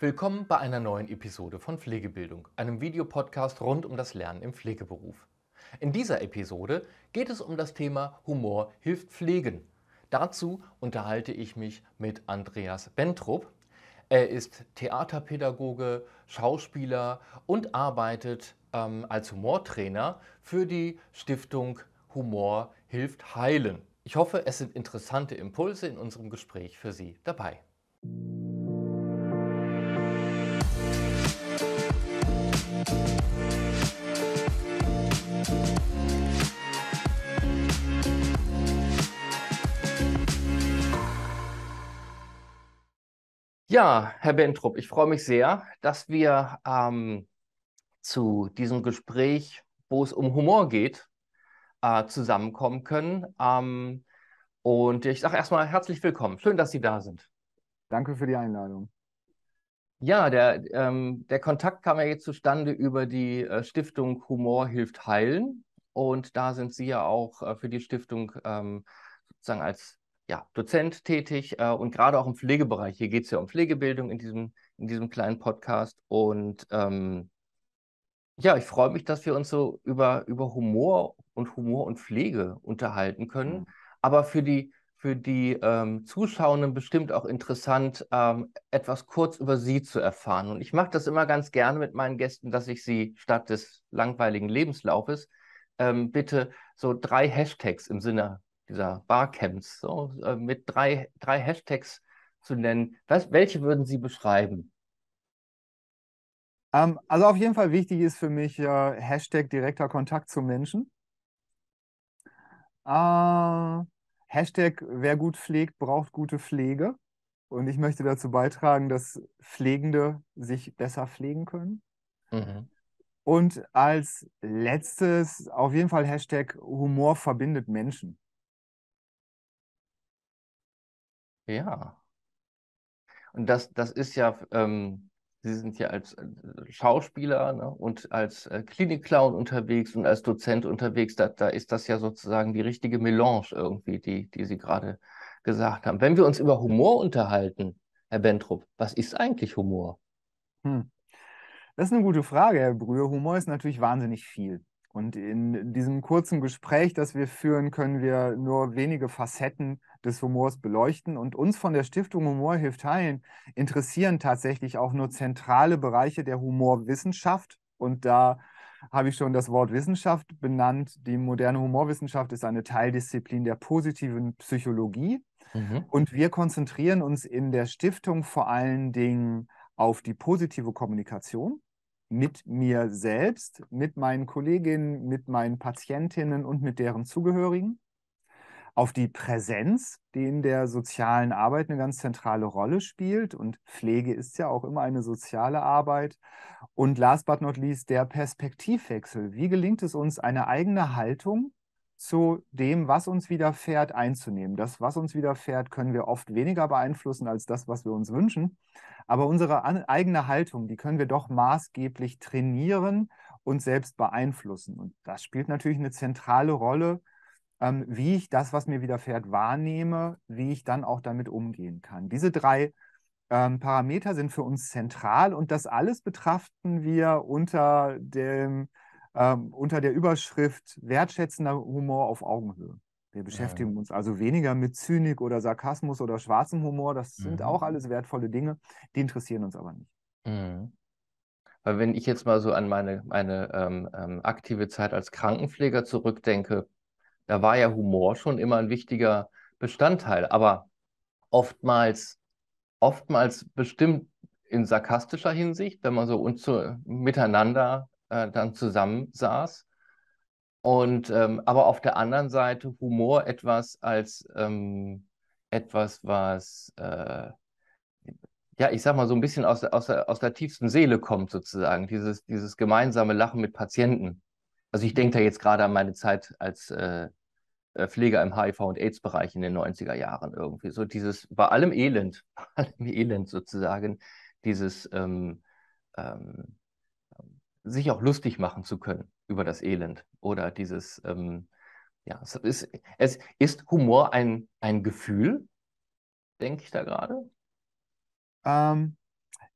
Willkommen bei einer neuen Episode von Pflegebildung, einem Videopodcast rund um das Lernen im Pflegeberuf. In dieser Episode geht es um das Thema Humor hilft Pflegen. Dazu unterhalte ich mich mit Andreas Bentrup. Er ist Theaterpädagoge, Schauspieler und arbeitet ähm, als Humortrainer für die Stiftung Humor hilft Heilen. Ich hoffe, es sind interessante Impulse in unserem Gespräch für Sie dabei. Ja, Herr Bentrup, ich freue mich sehr, dass wir ähm, zu diesem Gespräch, wo es um Humor geht, äh, zusammenkommen können. Ähm, und ich sage erstmal herzlich willkommen. Schön, dass Sie da sind. Danke für die Einladung. Ja, der, ähm, der Kontakt kam ja jetzt zustande über die äh, Stiftung Humor hilft heilen. Und da sind Sie ja auch äh, für die Stiftung ähm, sozusagen als ja, Dozent tätig äh, und gerade auch im Pflegebereich. Hier geht es ja um Pflegebildung in diesem, in diesem kleinen Podcast. Und ähm, ja, ich freue mich, dass wir uns so über, über Humor und Humor und Pflege unterhalten können. Mhm. Aber für die für die ähm, Zuschauenden bestimmt auch interessant, ähm, etwas kurz über Sie zu erfahren. Und ich mache das immer ganz gerne mit meinen Gästen, dass ich Sie statt des langweiligen Lebenslaufes ähm, bitte so drei Hashtags im Sinne dieser Barcamps so, äh, mit drei, drei Hashtags zu nennen. Was, welche würden Sie beschreiben? Ähm, also auf jeden Fall wichtig ist für mich äh, Hashtag direkter Kontakt zu Menschen. Äh, Hashtag, wer gut pflegt, braucht gute Pflege. Und ich möchte dazu beitragen, dass Pflegende sich besser pflegen können. Mhm. Und als letztes auf jeden Fall Hashtag Humor verbindet Menschen. Ja. Und das, das ist ja, ähm, Sie sind ja als äh, Schauspieler ne, und als äh, Klinikclown unterwegs und als Dozent unterwegs. Da, da, ist das ja sozusagen die richtige Melange irgendwie, die, die Sie gerade gesagt haben. Wenn wir uns über Humor unterhalten, Herr Bentrup, was ist eigentlich Humor? Hm. Das ist eine gute Frage, Herr Brühe. Humor ist natürlich wahnsinnig viel. Und in diesem kurzen Gespräch, das wir führen, können wir nur wenige Facetten des Humors beleuchten. Und uns von der Stiftung Humor hilft heilen interessieren tatsächlich auch nur zentrale Bereiche der Humorwissenschaft. Und da habe ich schon das Wort Wissenschaft benannt. Die moderne Humorwissenschaft ist eine Teildisziplin der positiven Psychologie. Mhm. Und wir konzentrieren uns in der Stiftung vor allen Dingen auf die positive Kommunikation mit mir selbst, mit meinen Kolleginnen, mit meinen Patientinnen und mit deren Zugehörigen, auf die Präsenz, die in der sozialen Arbeit eine ganz zentrale Rolle spielt und Pflege ist ja auch immer eine soziale Arbeit und last but not least der Perspektivwechsel. Wie gelingt es uns, eine eigene Haltung zu dem, was uns widerfährt, einzunehmen. Das, was uns widerfährt, können wir oft weniger beeinflussen als das, was wir uns wünschen. Aber unsere an, eigene Haltung, die können wir doch maßgeblich trainieren und selbst beeinflussen. Und das spielt natürlich eine zentrale Rolle, ähm, wie ich das, was mir widerfährt, wahrnehme, wie ich dann auch damit umgehen kann. Diese drei ähm, Parameter sind für uns zentral und das alles betrachten wir unter dem ähm, unter der Überschrift wertschätzender Humor auf Augenhöhe. Wir beschäftigen ja. uns also weniger mit Zynik oder Sarkasmus oder schwarzem Humor. Das sind auch mhm. alles wertvolle Dinge, die interessieren uns aber nicht. Mhm. Weil wenn ich jetzt mal so an meine, meine ähm, ähm, aktive Zeit als Krankenpfleger zurückdenke, da war ja Humor schon immer ein wichtiger Bestandteil, aber oftmals, oftmals bestimmt in sarkastischer Hinsicht, wenn man so uns so miteinander äh, dann zusammensaß. Und ähm, aber auf der anderen Seite Humor etwas als ähm, etwas, was äh, ja, ich sag mal, so ein bisschen aus, aus, aus der tiefsten Seele kommt, sozusagen, dieses, dieses gemeinsame Lachen mit Patienten. Also ich denke da jetzt gerade an meine Zeit als äh, äh Pfleger im HIV- und AIDS-Bereich in den 90er Jahren irgendwie. So dieses, bei allem Elend, bei allem Elend sozusagen, dieses ähm, ähm, sich auch lustig machen zu können über das Elend oder dieses, ähm, ja, es ist, es ist Humor ein, ein Gefühl, denke ich da gerade? Ähm,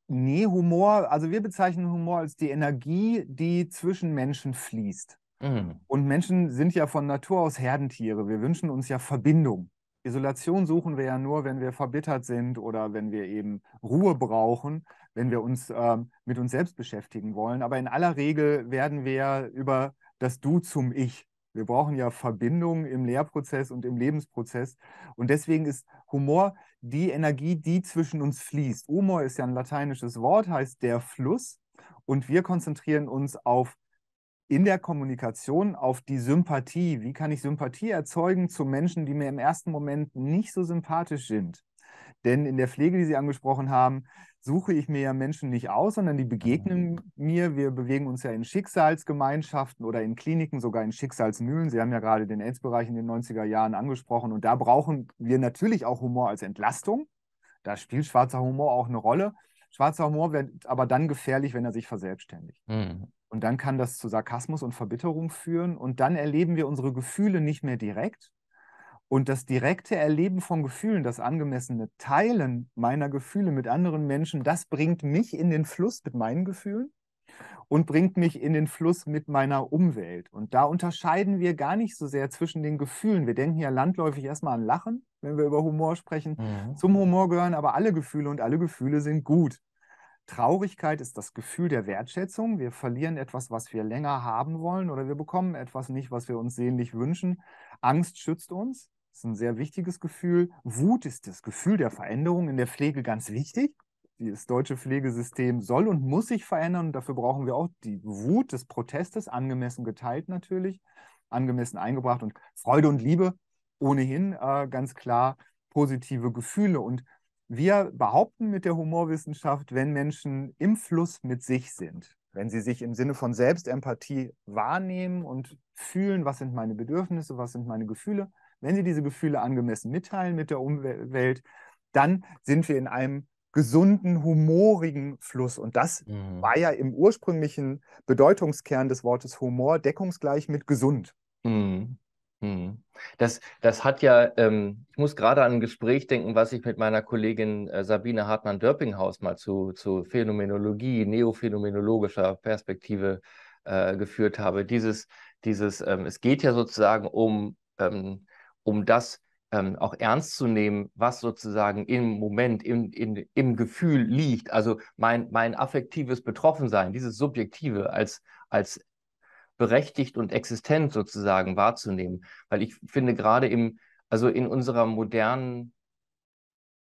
nee, Humor, also wir bezeichnen Humor als die Energie, die zwischen Menschen fließt. Mhm. Und Menschen sind ja von Natur aus Herdentiere. Wir wünschen uns ja Verbindung. Isolation suchen wir ja nur, wenn wir verbittert sind oder wenn wir eben Ruhe brauchen, wenn wir uns äh, mit uns selbst beschäftigen wollen. Aber in aller Regel werden wir über das Du zum Ich. Wir brauchen ja Verbindung im Lehrprozess und im Lebensprozess. Und deswegen ist Humor die Energie, die zwischen uns fließt. Humor ist ja ein lateinisches Wort, heißt der Fluss. Und wir konzentrieren uns auf in der Kommunikation auf die Sympathie. Wie kann ich Sympathie erzeugen zu Menschen, die mir im ersten Moment nicht so sympathisch sind? Denn in der Pflege, die Sie angesprochen haben, suche ich mir ja Menschen nicht aus, sondern die begegnen mhm. mir. Wir bewegen uns ja in Schicksalsgemeinschaften oder in Kliniken, sogar in Schicksalsmühlen. Sie haben ja gerade den AIDS-Bereich in den 90er Jahren angesprochen. Und da brauchen wir natürlich auch Humor als Entlastung. Da spielt schwarzer Humor auch eine Rolle. Schwarzer Humor wird aber dann gefährlich, wenn er sich verselbstständigt. Mhm. Und dann kann das zu Sarkasmus und Verbitterung führen. Und dann erleben wir unsere Gefühle nicht mehr direkt. Und das direkte Erleben von Gefühlen, das angemessene Teilen meiner Gefühle mit anderen Menschen, das bringt mich in den Fluss mit meinen Gefühlen und bringt mich in den Fluss mit meiner Umwelt. Und da unterscheiden wir gar nicht so sehr zwischen den Gefühlen. Wir denken ja landläufig erstmal an Lachen, wenn wir über Humor sprechen. Mhm. Zum Humor gehören aber alle Gefühle und alle Gefühle sind gut. Traurigkeit ist das Gefühl der Wertschätzung. Wir verlieren etwas, was wir länger haben wollen oder wir bekommen etwas nicht, was wir uns sehnlich wünschen. Angst schützt uns. Das ist ein sehr wichtiges Gefühl. Wut ist das Gefühl der Veränderung in der Pflege ganz wichtig. Das deutsche Pflegesystem soll und muss sich verändern. Und dafür brauchen wir auch die Wut des Protestes, angemessen geteilt natürlich, angemessen eingebracht. Und Freude und Liebe ohnehin äh, ganz klar positive Gefühle. Und wir behaupten mit der Humorwissenschaft, wenn Menschen im Fluss mit sich sind, wenn sie sich im Sinne von Selbstempathie wahrnehmen und fühlen, was sind meine Bedürfnisse, was sind meine Gefühle, wenn sie diese Gefühle angemessen mitteilen mit der Umwelt, dann sind wir in einem gesunden, humorigen Fluss. Und das mhm. war ja im ursprünglichen Bedeutungskern des Wortes Humor deckungsgleich mit gesund. Mhm. Mhm. Das, das hat ja, ähm, ich muss gerade an ein Gespräch denken, was ich mit meiner Kollegin äh, Sabine Hartmann-Dörpinghaus mal zu, zu Phänomenologie, neophänomenologischer Perspektive äh, geführt habe. Dieses, dieses ähm, es geht ja sozusagen um, ähm, um das ähm, auch ernst zu nehmen, was sozusagen im Moment, im, in, im Gefühl liegt. Also mein, mein affektives Betroffensein, dieses Subjektive als, als berechtigt und existent sozusagen wahrzunehmen. Weil ich finde gerade im, also in unserer modernen,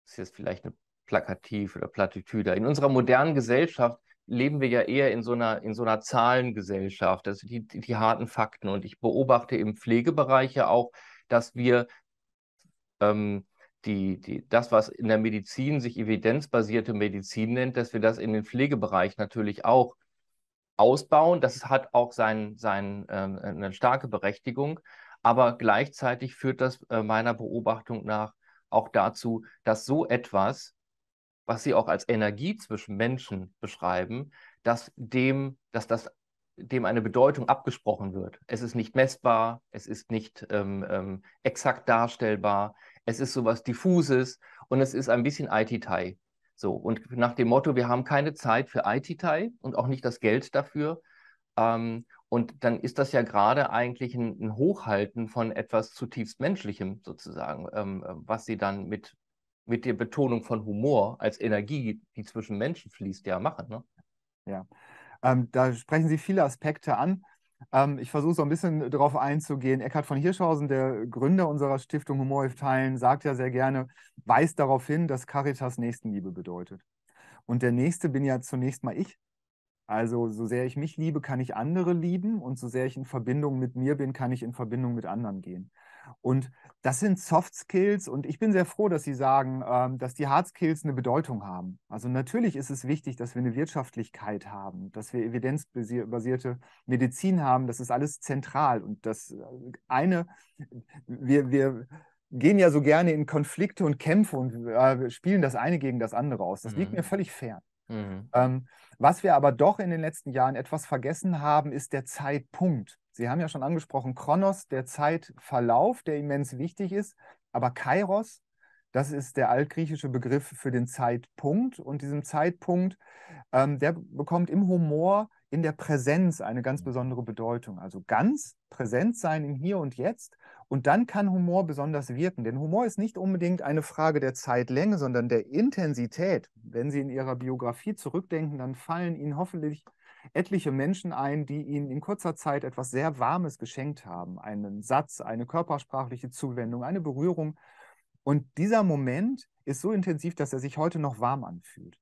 ist jetzt vielleicht eine plakativ oder Plattitüde, in unserer modernen Gesellschaft leben wir ja eher in so einer, in so einer Zahlengesellschaft, also die, die, die harten Fakten. Und ich beobachte im Pflegebereich ja auch, dass wir ähm, die, die, das, was in der Medizin sich evidenzbasierte Medizin nennt, dass wir das in den Pflegebereich natürlich auch ausbauen. Das hat auch sein, sein, ähm, eine starke Berechtigung. Aber gleichzeitig führt das äh, meiner Beobachtung nach auch dazu, dass so etwas, was Sie auch als Energie zwischen Menschen beschreiben, dass dem, dass das dem eine Bedeutung abgesprochen wird. Es ist nicht messbar, es ist nicht ähm, ähm, exakt darstellbar, es ist sowas Diffuses und es ist ein bisschen IT-Tai. So, und nach dem Motto, wir haben keine Zeit für IT-Teil und auch nicht das Geld dafür. Ähm, und dann ist das ja gerade eigentlich ein, ein, Hochhalten von etwas zutiefst Menschlichem sozusagen, ähm, ähm, was sie dann mit, mit der Betonung von Humor als Energie, die zwischen Menschen fließt, ja machen. Ne? Ja, ähm, da sprechen Sie viele Aspekte an. Ähm, ich versuche so ein bisschen darauf einzugehen. Eckhard von Hirschhausen, der Gründer unserer Stiftung Humor hilft Teilen, sagt ja sehr gerne, weist darauf hin, dass Caritas Nächstenliebe bedeutet. Und der Nächste bin ja zunächst mal ich. Also so sehr ich mich liebe, kann ich andere lieben und so sehr ich in Verbindung mit mir bin, kann ich in Verbindung mit anderen gehen. Und das sind Soft Skills und ich bin sehr froh, dass Sie sagen, ähm, dass die Hard Skills eine Bedeutung haben. Also natürlich ist es wichtig, dass wir eine Wirtschaftlichkeit haben, dass wir evidenzbasierte Medizin haben. Das ist alles zentral und das äh, eine, wir, wir gehen ja so gerne in Konflikte und Kämpfe und äh, spielen das eine gegen das andere aus. Das liegt mir mhm. völlig fern. Mhm. Ähm, was wir aber doch in den letzten Jahren etwas vergessen haben, ist der Zeitpunkt. Sie haben ja schon angesprochen, Kronos, der Zeitverlauf, der immens wichtig ist, aber Kairos, das ist der altgriechische Begriff für den Zeitpunkt. Und diesem Zeitpunkt, ähm, der bekommt im Humor, in der Präsenz eine ganz mhm. besondere Bedeutung. Also ganz präsent sein im Hier und Jetzt und dann kann Humor besonders wirken, denn Humor ist nicht unbedingt eine Frage der Zeitlänge, sondern der Intensität. Wenn Sie in Ihrer Biografie zurückdenken, dann fallen Ihnen hoffentlich etliche Menschen ein, die Ihnen in kurzer Zeit etwas sehr Warmes geschenkt haben. Einen Satz, eine körpersprachliche Zuwendung, eine Berührung. Und dieser Moment ist so intensiv, dass er sich heute noch warm anfühlt.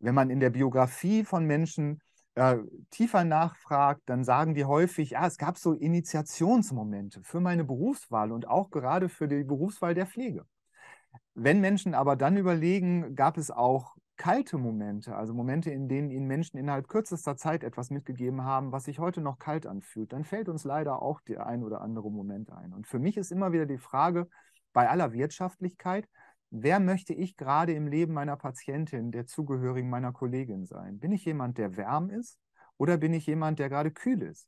Wenn man in der Biografie von Menschen äh, tiefer nachfragt, dann sagen die häufig, ja, ah, es gab so Initiationsmomente für meine Berufswahl und auch gerade für die Berufswahl der Pflege. Wenn Menschen aber dann überlegen, gab es auch kalte Momente, also Momente, in denen ihnen Menschen innerhalb kürzester Zeit etwas mitgegeben haben, was sich heute noch kalt anfühlt, dann fällt uns leider auch der ein oder andere Moment ein. Und für mich ist immer wieder die Frage, bei aller Wirtschaftlichkeit, wer möchte ich gerade im Leben meiner Patientin, der Zugehörigen meiner Kollegin sein? Bin ich jemand, der wärm ist oder bin ich jemand, der gerade kühl ist?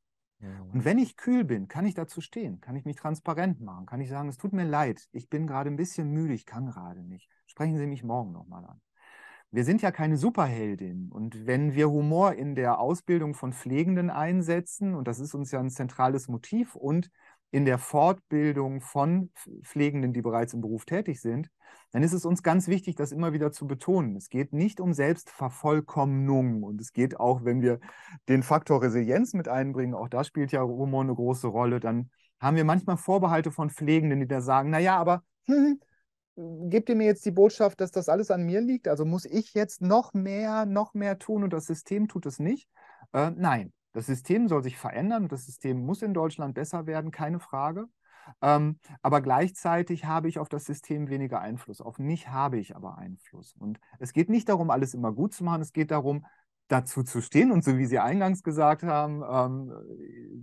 Und wenn ich kühl bin, kann ich dazu stehen, kann ich mich transparent machen, kann ich sagen, es tut mir leid, ich bin gerade ein bisschen müde, ich kann gerade nicht. Sprechen Sie mich morgen nochmal an. Wir sind ja keine Superheldin. Und wenn wir Humor in der Ausbildung von Pflegenden einsetzen, und das ist uns ja ein zentrales Motiv, und in der Fortbildung von Pflegenden, die bereits im Beruf tätig sind, dann ist es uns ganz wichtig, das immer wieder zu betonen. Es geht nicht um Selbstvervollkommnung und es geht auch, wenn wir den Faktor Resilienz mit einbringen, auch da spielt ja Humor eine große Rolle, dann haben wir manchmal Vorbehalte von Pflegenden, die da sagen, naja, aber hm, gebt ihr mir jetzt die Botschaft, dass das alles an mir liegt? Also muss ich jetzt noch mehr, noch mehr tun und das System tut es nicht? Äh, nein, das System soll sich verändern, das System muss in Deutschland besser werden, keine Frage. Ähm, aber gleichzeitig habe ich auf das System weniger Einfluss. Auf mich habe ich aber Einfluss. Und es geht nicht darum, alles immer gut zu machen, es geht darum, dazu zu stehen und so wie Sie eingangs gesagt haben, ähm,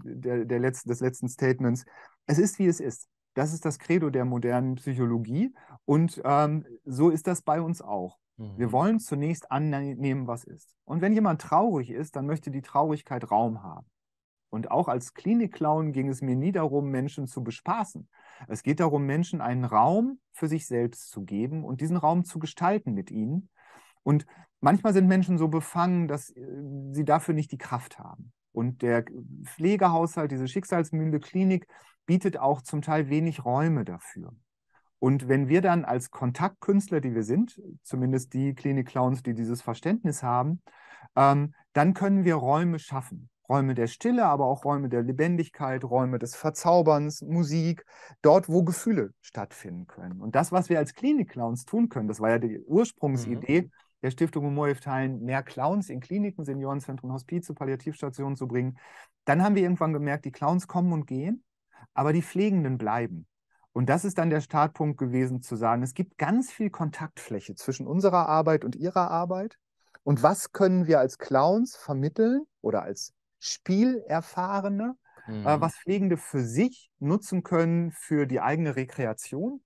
der, der letzten, des letzten Statements, es ist wie es ist. Das ist das Credo der modernen Psychologie und ähm, so ist das bei uns auch. Wir mhm. wollen zunächst annehmen, was ist. Und wenn jemand traurig ist, dann möchte die Traurigkeit Raum haben. Und auch als Klinikclown ging es mir nie darum, Menschen zu bespaßen. Es geht darum, Menschen einen Raum für sich selbst zu geben und diesen Raum zu gestalten mit ihnen. Und manchmal sind Menschen so befangen, dass äh, sie dafür nicht die Kraft haben. Und der Pflegehaushalt, diese Schicksalsmühle Klinik, bietet auch zum Teil wenig Räume dafür. Und wenn wir dann als Kontaktkünstler, die wir sind, zumindest die Klinik-Clowns, die dieses Verständnis haben, ähm, dann können wir Räume schaffen. Räume der Stille, aber auch Räume der Lebendigkeit, Räume des Verzauberns, Musik, dort, wo Gefühle stattfinden können. Und das, was wir als Klinik-Clowns tun können, das war ja die Ursprungsidee mhm. der Stiftung Humor Teilen, mehr Clowns in Kliniken, Seniorenzentren, Hospize, Palliativstationen zu bringen. Dann haben wir irgendwann gemerkt, die Clowns kommen und gehen, aber die Pflegenden bleiben. Und das ist dann der Startpunkt gewesen zu sagen, es gibt ganz viel Kontaktfläche zwischen unserer Arbeit und ihrer Arbeit. Und was können wir als Clowns vermitteln oder als Spielerfahrene, äh, mhm. äh, was Pflegende für sich nutzen können für die eigene Rekreation,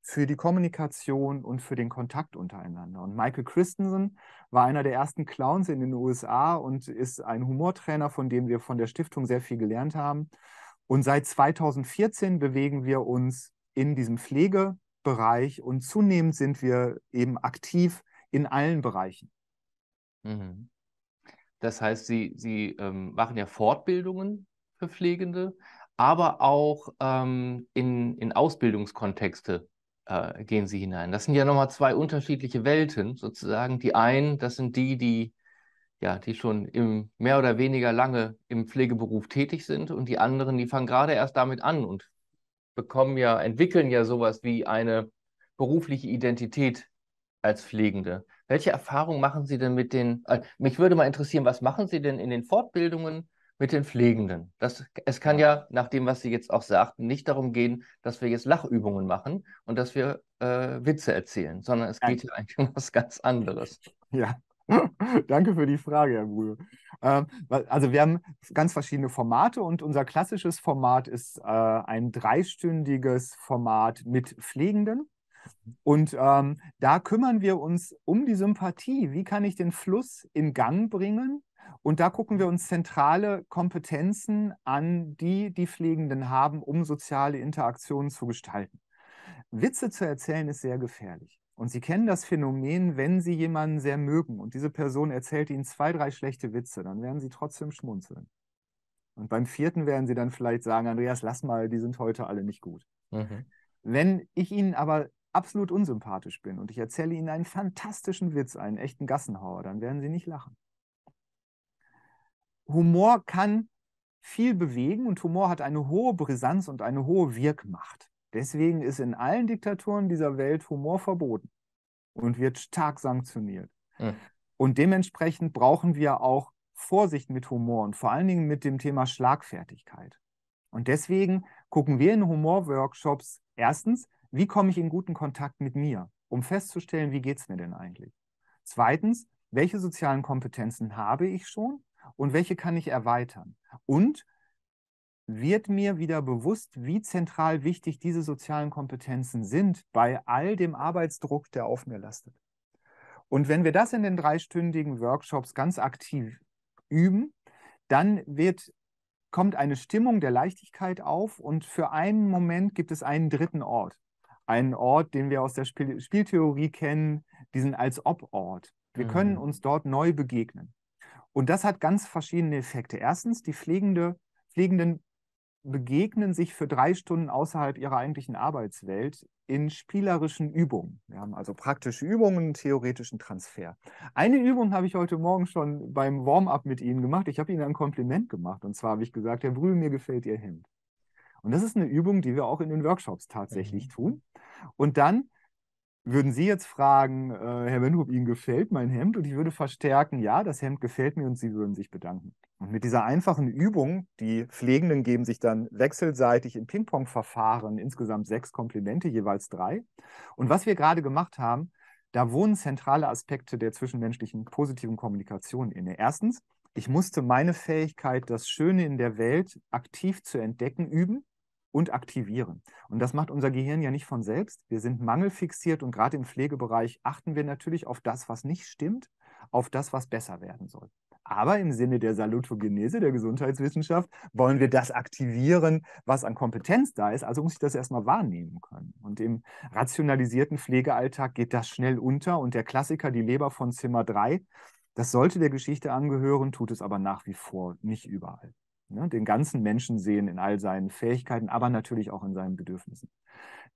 für die Kommunikation und für den Kontakt untereinander. Und Michael Christensen war einer der ersten Clowns in den USA und ist ein Humortrainer, von dem wir von der Stiftung sehr viel gelernt haben. Und seit 2014 bewegen wir uns in diesem Pflegebereich und zunehmend sind wir eben aktiv in allen Bereichen. Mhm. Das heißt, Sie, Sie ähm, machen ja Fortbildungen für Pflegende, aber auch ähm, in, in Ausbildungskontexte äh, gehen Sie hinein. Das sind ja nochmal zwei unterschiedliche Welten sozusagen. Die einen, das sind die, die ja, die schon im, mehr oder weniger lange im Pflegeberuf tätig sind und die anderen, die fangen gerade erst damit an und bekommen ja, entwickeln ja sowas wie eine berufliche Identität als Pflegende. Welche Erfahrungen machen Sie denn mit den, äh, mich würde mal interessieren, was machen Sie denn in den Fortbildungen mit den Pflegenden? Das, es kann ja, nach dem, was Sie jetzt auch sagten, nicht darum gehen, dass wir jetzt Lachübungen machen und dass wir äh, Witze erzählen, sondern es geht ja eigentlich um was ganz anderes. Ja, Danke für die Frage, Herr Brühe. Ähm, also wir haben ganz verschiedene Formate und unser klassisches Format ist äh, ein dreistündiges Format mit Pflegenden. Und ähm, da kümmern wir uns um die Sympathie. Wie kann ich den Fluss in Gang bringen? Und da gucken wir uns zentrale Kompetenzen an, die die Pflegenden haben, um soziale Interaktionen zu gestalten. Witze zu erzählen ist sehr gefährlich. Und Sie kennen das Phänomen, wenn Sie jemanden sehr mögen und diese Person erzählt Ihnen zwei, drei schlechte Witze, dann werden Sie trotzdem schmunzeln. Und beim vierten werden Sie dann vielleicht sagen, Andreas, lass mal, die sind heute alle nicht gut. Mhm. Wenn ich Ihnen aber absolut unsympathisch bin und ich erzähle Ihnen einen fantastischen Witz, einen echten Gassenhauer, dann werden Sie nicht lachen. Humor kann viel bewegen und Humor hat eine hohe Brisanz und eine hohe Wirkmacht. Deswegen ist in allen Diktaturen dieser Welt Humor verboten und wird stark sanktioniert. Mhm. Und dementsprechend brauchen wir auch Vorsicht mit Humor und vor allen Dingen mit dem Thema Schlagfertigkeit. Und deswegen gucken wir in Humor-Workshops erstens, wie komme ich in guten Kontakt mit mir, um festzustellen, wie geht es mir denn eigentlich? Zweitens, welche sozialen Kompetenzen habe ich schon und welche kann ich erweitern? Und wird mir wieder bewusst, wie zentral wichtig diese sozialen Kompetenzen sind bei all dem Arbeitsdruck, der auf mir lastet. Und wenn wir das in den dreistündigen Workshops ganz aktiv üben, dann wird, kommt eine Stimmung der Leichtigkeit auf und für einen Moment gibt es einen dritten Ort. Einen Ort, den wir aus der Spiel Spieltheorie kennen, diesen als Ob-Ort. Wir mhm. können uns dort neu begegnen. Und das hat ganz verschiedene Effekte. Erstens, die pflegende, pflegenden begegnen sich für drei Stunden außerhalb ihrer eigentlichen Arbeitswelt in spielerischen Übungen. Wir haben also praktische Übungen, theoretischen Transfer. Eine Übung habe ich heute Morgen schon beim Warm-up mit Ihnen gemacht. Ich habe Ihnen ein Kompliment gemacht. Und zwar habe ich gesagt, Herr Brühl, mir gefällt Ihr Hemd. Und das ist eine Übung, die wir auch in den Workshops tatsächlich mhm. tun. Und dann würden Sie jetzt fragen, äh, Herr Wendrup, Ihnen gefällt mein Hemd? Und ich würde verstärken, ja, das Hemd gefällt mir und Sie würden sich bedanken. Und mit dieser einfachen Übung, die Pflegenden geben sich dann wechselseitig im Ping-Pong-Verfahren insgesamt sechs Komplimente, jeweils drei. Und was wir gerade gemacht haben, da wohnen zentrale Aspekte der zwischenmenschlichen positiven Kommunikation inne. Erstens, ich musste meine Fähigkeit, das Schöne in der Welt aktiv zu entdecken, üben und aktivieren. Und das macht unser Gehirn ja nicht von selbst. Wir sind mangelfixiert und gerade im Pflegebereich achten wir natürlich auf das, was nicht stimmt, auf das, was besser werden soll. Aber im Sinne der Salutogenese, der Gesundheitswissenschaft, wollen wir das aktivieren, was an Kompetenz da ist. Also muss ich das erstmal wahrnehmen können. Und im rationalisierten Pflegealltag geht das schnell unter. Und der Klassiker, die Leber von Zimmer 3, das sollte der Geschichte angehören, tut es aber nach wie vor nicht überall. Ne? Den ganzen Menschen sehen in all seinen Fähigkeiten, aber natürlich auch in seinen Bedürfnissen.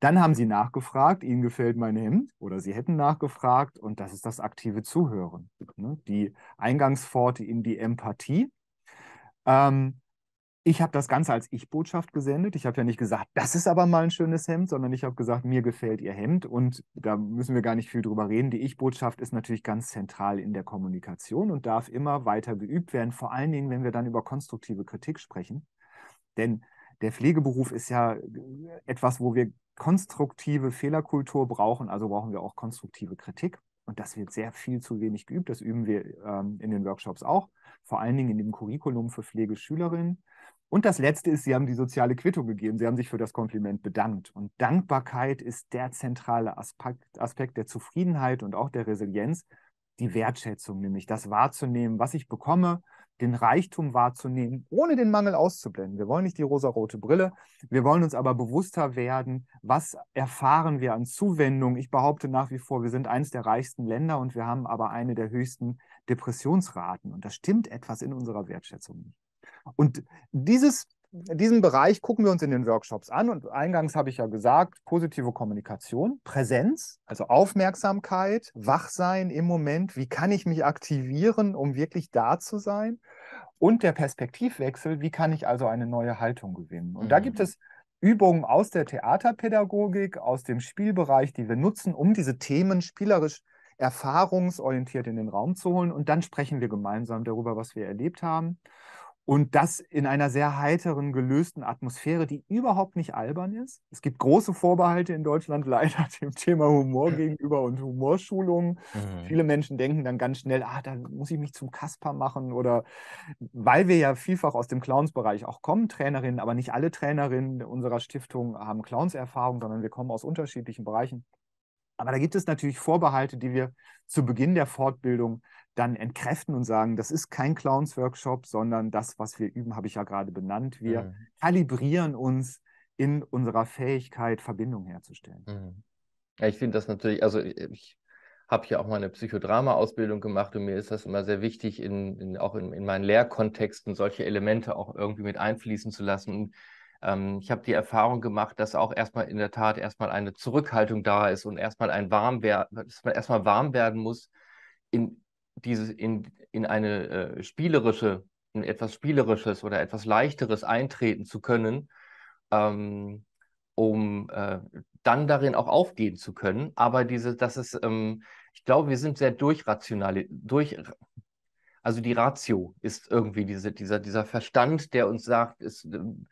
Dann haben sie nachgefragt, ihnen gefällt mein Hemd oder sie hätten nachgefragt und das ist das aktive Zuhören. Ne? Die Eingangspforte in die Empathie. Ähm, ich habe das Ganze als Ich-Botschaft gesendet. Ich habe ja nicht gesagt, das ist aber mal ein schönes Hemd, sondern ich habe gesagt, mir gefällt Ihr Hemd und da müssen wir gar nicht viel drüber reden. Die Ich-Botschaft ist natürlich ganz zentral in der Kommunikation und darf immer weiter geübt werden, vor allen Dingen, wenn wir dann über konstruktive Kritik sprechen. Denn der Pflegeberuf ist ja äh, etwas, wo wir konstruktive Fehlerkultur brauchen, also brauchen wir auch konstruktive Kritik. Und das wird sehr viel zu wenig geübt. Das üben wir ähm, in den Workshops auch, vor allen Dingen in dem Curriculum für Pflegeschülerinnen. Und das Letzte ist, sie haben die soziale Quittung gegeben. Sie haben sich für das Kompliment bedankt. Und Dankbarkeit ist der zentrale Aspekt, Aspekt der Zufriedenheit und auch der Resilienz, die Wertschätzung, nämlich das wahrzunehmen, was ich bekomme, den Reichtum wahrzunehmen, ohne den Mangel auszublenden. Wir wollen nicht die rosarote Brille, wir wollen uns aber bewusster werden, was erfahren wir an Zuwendung. Ich behaupte nach wie vor, wir sind eines der reichsten Länder und wir haben aber eine der höchsten Depressionsraten. Und da stimmt etwas in unserer Wertschätzung nicht. Und dieses, diesen Bereich gucken wir uns in den Workshops an. Und eingangs habe ich ja gesagt, positive Kommunikation, Präsenz, also Aufmerksamkeit, Wachsein im Moment, wie kann ich mich aktivieren, um wirklich da zu sein? Und der Perspektivwechsel, wie kann ich also eine neue Haltung gewinnen? Und mhm. da gibt es Übungen aus der Theaterpädagogik, aus dem Spielbereich, die wir nutzen, um diese Themen spielerisch erfahrungsorientiert in den Raum zu holen. Und dann sprechen wir gemeinsam darüber, was wir erlebt haben. Und das in einer sehr heiteren, gelösten Atmosphäre, die überhaupt nicht albern ist. Es gibt große Vorbehalte in Deutschland leider dem Thema Humor gegenüber und Humorschulungen. Mhm. Viele Menschen denken dann ganz schnell, ah, dann muss ich mich zum Kasper machen oder weil wir ja vielfach aus dem Clowns-Bereich auch kommen, Trainerinnen, aber nicht alle Trainerinnen unserer Stiftung haben Clownserfahrung, sondern wir kommen aus unterschiedlichen Bereichen. Aber da gibt es natürlich Vorbehalte, die wir zu Beginn der Fortbildung dann entkräften und sagen, das ist kein Clowns-Workshop, sondern das, was wir üben, habe ich ja gerade benannt. Wir mhm. kalibrieren uns in unserer Fähigkeit, Verbindung herzustellen. Mhm. Ja, ich finde das natürlich, also äh, ich habe ja auch mal eine Psychodrama-Ausbildung gemacht und mir ist das immer sehr wichtig, in, in auch in, in, meinen Lehrkontexten solche Elemente auch irgendwie mit einfließen zu lassen. Und, ähm, ich habe die Erfahrung gemacht, dass auch erstmal in der Tat erstmal eine Zurückhaltung da ist und erstmal ein warm werden, dass man erstmal warm werden muss in, dieses in, in eine äh, spielerische, in etwas Spielerisches oder etwas Leichteres eintreten zu können, ähm, um äh, dann darin auch aufgehen zu können. Aber diese, das ist, ähm, ich glaube, wir sind sehr durchrational, durch, also die Ratio ist irgendwie diese, dieser, dieser Verstand, der uns sagt, ist, ähm,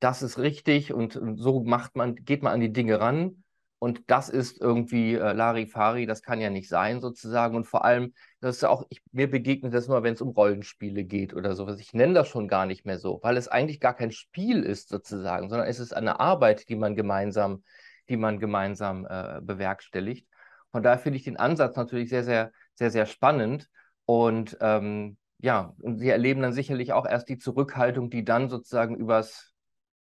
das ist richtig und so macht man, geht man an die Dinge ran. Und das ist irgendwie äh, Larifari, das kann ja nicht sein sozusagen. Und vor allem, das ist auch, ich, mir begegnet das immer, wenn es um Rollenspiele geht oder sowas. Ich nenne das schon gar nicht mehr so, weil es eigentlich gar kein Spiel ist sozusagen, sondern es ist eine Arbeit, die man gemeinsam, die man gemeinsam äh, bewerkstelligt. Von daher finde ich den Ansatz natürlich sehr, sehr, sehr, sehr spannend. Und ähm, ja, und sie erleben dann sicherlich auch erst die Zurückhaltung, die dann sozusagen übers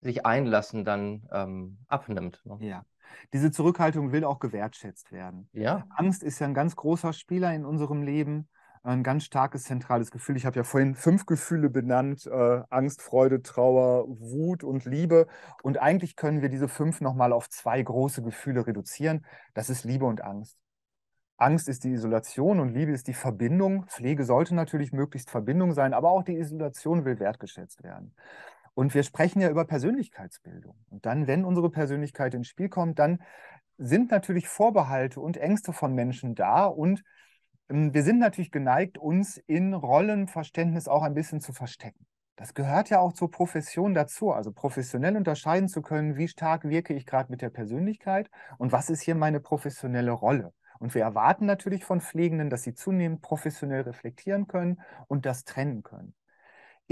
sich einlassen dann ähm, abnimmt. Ne? Ja diese Zurückhaltung will auch gewertschätzt werden. Ja. Angst ist ja ein ganz großer Spieler in unserem Leben, ein ganz starkes zentrales Gefühl. Ich habe ja vorhin fünf Gefühle benannt: äh, Angst, Freude, Trauer, Wut und Liebe. Und eigentlich können wir diese fünf nochmal auf zwei große Gefühle reduzieren. Das ist Liebe und Angst. Angst ist die Isolation und Liebe ist die Verbindung. Pflege sollte natürlich möglichst Verbindung sein, aber auch die Isolation will wertgeschätzt werden. Und wir sprechen ja über Persönlichkeitsbildung. Und dann, wenn unsere Persönlichkeit ins Spiel kommt, dann sind natürlich Vorbehalte und Ängste von Menschen da und ähm, wir sind natürlich geneigt, uns in Rollenverständnis auch ein bisschen zu verstecken. Das gehört ja auch zur Profession dazu, also professionell unterscheiden zu können, wie stark wirke ich gerade mit der Persönlichkeit und was ist hier meine professionelle Rolle. Und wir erwarten natürlich von Pflegenden, dass sie zunehmend professionell reflektieren können und das trennen können.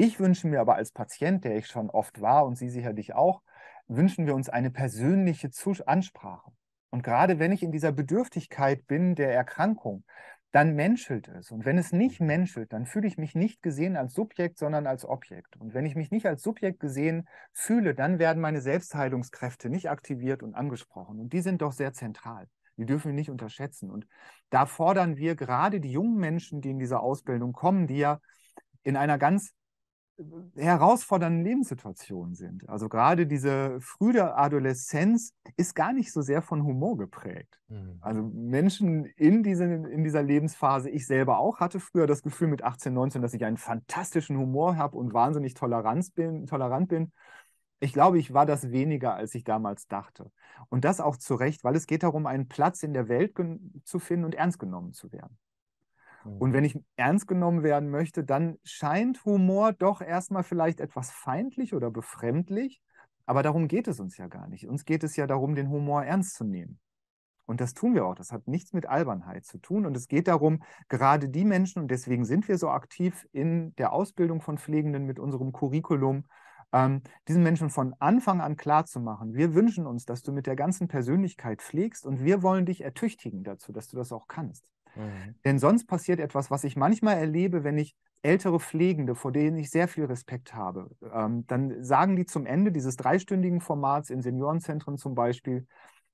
Ich wünsche mir aber als Patient, der ich schon oft war und Sie sicherlich auch, wünschen wir uns eine persönliche Ansprache. Und gerade wenn ich in dieser Bedürftigkeit bin der Erkrankung, dann menschelt es. Und wenn es nicht mhm. menschelt, dann fühle ich mich nicht gesehen als Subjekt, sondern als Objekt. Und wenn ich mich nicht als Subjekt gesehen fühle, dann werden meine Selbstheilungskräfte nicht aktiviert und angesprochen. Und die sind doch sehr zentral. Die dürfen wir nicht unterschätzen. Und da fordern wir gerade die jungen Menschen, die in dieser Ausbildung kommen, die ja in einer ganz herausfordernden Lebenssituationen sind. Also gerade diese frühe Adoleszenz ist gar nicht so sehr von Humor geprägt. Mhm. Also Menschen in, diesen, in dieser Lebensphase, ich selber auch, hatte früher das Gefühl mit 18, 19, dass ich einen fantastischen Humor habe und wahnsinnig Toleranz bin, tolerant bin. Ich glaube, ich war das weniger, als ich damals dachte. Und das auch zu Recht, weil es geht darum, einen Platz in der Welt zu finden und ernst genommen zu werden. Und mhm. wenn ich ernst genommen werden möchte, dann scheint Humor doch erstmal vielleicht etwas feindlich oder befremdlich. Aber darum geht es uns ja gar nicht. Uns geht es ja darum, den Humor ernst zu nehmen. Und das tun wir auch. Das hat nichts mit Albernheit zu tun. Und es geht darum, gerade die Menschen, und deswegen sind wir so aktiv in der Ausbildung von Pflegenden mit unserem Curriculum, ähm, diesen Menschen von Anfang an klar zu machen. Wir wünschen uns, dass du mit der ganzen Persönlichkeit pflegst und wir wollen dich ertüchtigen dazu, dass du das auch kannst. Mhm. Denn sonst passiert etwas, was ich manchmal erlebe, wenn ich ältere Pflegende, vor denen ich sehr viel Respekt habe, ähm, dann sagen die zum Ende dieses dreistündigen Formats in Seniorenzentren zum Beispiel,